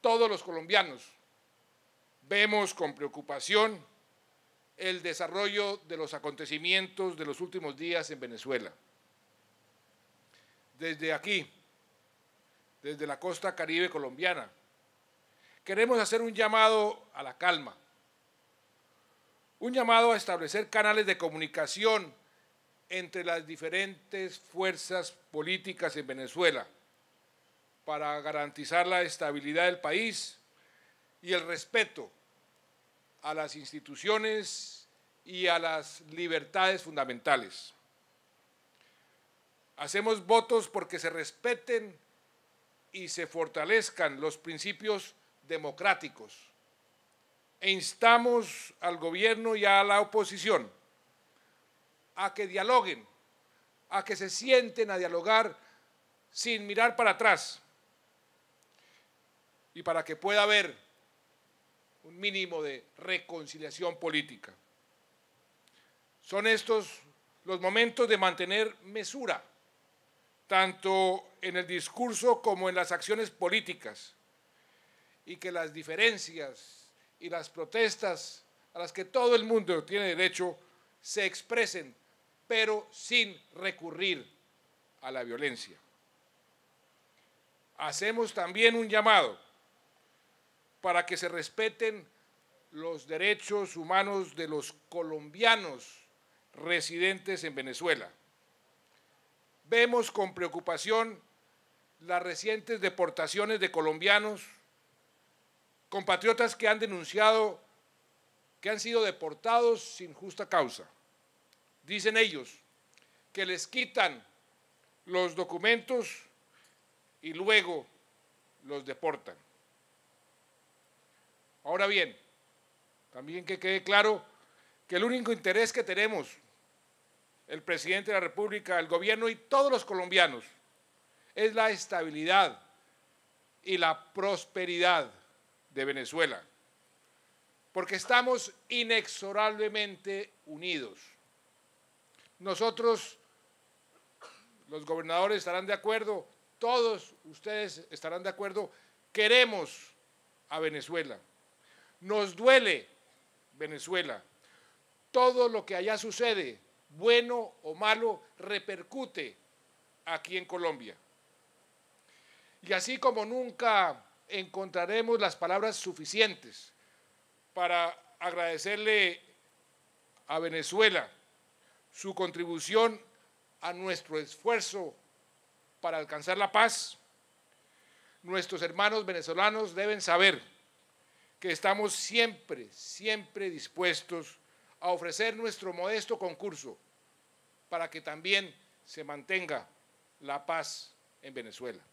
todos los colombianos vemos con preocupación el desarrollo de los acontecimientos de los últimos días en Venezuela. Desde aquí, desde la costa caribe colombiana, queremos hacer un llamado a la calma, un llamado a establecer canales de comunicación entre las diferentes fuerzas políticas en Venezuela para garantizar la estabilidad del país y el respeto a las instituciones y a las libertades fundamentales. Hacemos votos porque se respeten y se fortalezcan los principios democráticos e instamos al gobierno y a la oposición a que dialoguen, a que se sienten a dialogar sin mirar para atrás y para que pueda haber un mínimo de reconciliación política. Son estos los momentos de mantener mesura, tanto en el discurso como en las acciones políticas, y que las diferencias y las protestas a las que todo el mundo tiene derecho se expresen, pero sin recurrir a la violencia. Hacemos también un llamado para que se respeten los derechos humanos de los colombianos residentes en Venezuela. Vemos con preocupación las recientes deportaciones de colombianos, compatriotas que han denunciado que han sido deportados sin justa causa. Dicen ellos que les quitan los documentos y luego los deportan bien, también que quede claro que el único interés que tenemos, el presidente de la República, el gobierno y todos los colombianos, es la estabilidad y la prosperidad de Venezuela, porque estamos inexorablemente unidos. Nosotros, los gobernadores estarán de acuerdo, todos ustedes estarán de acuerdo, queremos a Venezuela. Nos duele Venezuela. Todo lo que allá sucede, bueno o malo, repercute aquí en Colombia. Y así como nunca encontraremos las palabras suficientes para agradecerle a Venezuela su contribución a nuestro esfuerzo para alcanzar la paz, nuestros hermanos venezolanos deben saber que estamos siempre, siempre dispuestos a ofrecer nuestro modesto concurso para que también se mantenga la paz en Venezuela.